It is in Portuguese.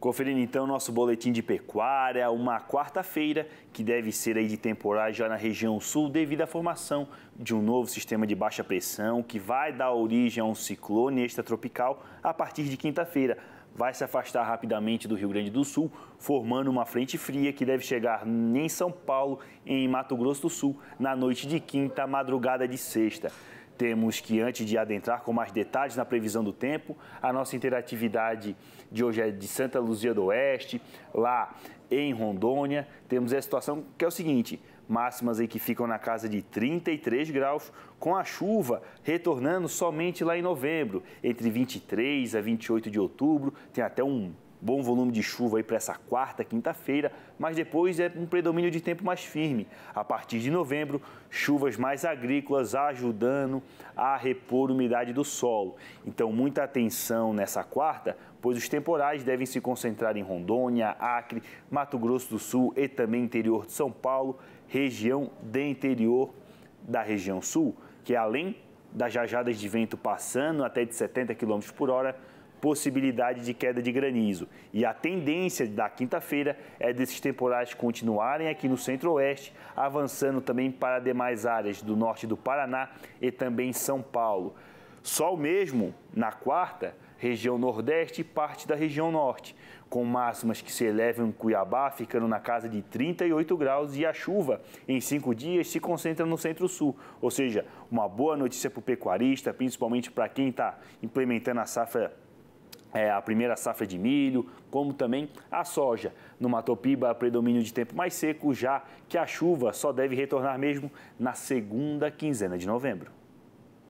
Conferindo então nosso boletim de pecuária, uma quarta-feira que deve ser aí de temporais já na região sul devido à formação de um novo sistema de baixa pressão que vai dar origem a um ciclone extratropical a partir de quinta-feira. Vai se afastar rapidamente do Rio Grande do Sul, formando uma frente fria que deve chegar em São Paulo, em Mato Grosso do Sul, na noite de quinta, madrugada de sexta temos que, antes de adentrar com mais detalhes na previsão do tempo, a nossa interatividade de hoje é de Santa Luzia do Oeste, lá em Rondônia. Temos a situação que é o seguinte: máximas aí que ficam na casa de 33 graus, com a chuva retornando somente lá em novembro, entre 23 a 28 de outubro, tem até um bom volume de chuva aí para essa quarta, quinta-feira, mas depois é um predomínio de tempo mais firme. A partir de novembro, chuvas mais agrícolas ajudando a repor umidade do solo. Então, muita atenção nessa quarta, pois os temporais devem se concentrar em Rondônia, Acre, Mato Grosso do Sul e também interior de São Paulo, região de interior da região sul, que além das rajadas de vento passando até de 70 km por hora, possibilidade de queda de granizo. E a tendência da quinta-feira é desses temporais continuarem aqui no centro-oeste, avançando também para demais áreas do norte do Paraná e também São Paulo. Sol mesmo na quarta, região nordeste e parte da região norte, com máximas que se elevam em Cuiabá, ficando na casa de 38 graus, e a chuva em cinco dias se concentra no centro-sul. Ou seja, uma boa notícia para o pecuarista, principalmente para quem está implementando a safra é, a primeira safra de milho, como também a soja. No Matopiba, predomínio de tempo mais seco, já que a chuva só deve retornar mesmo na segunda quinzena de novembro.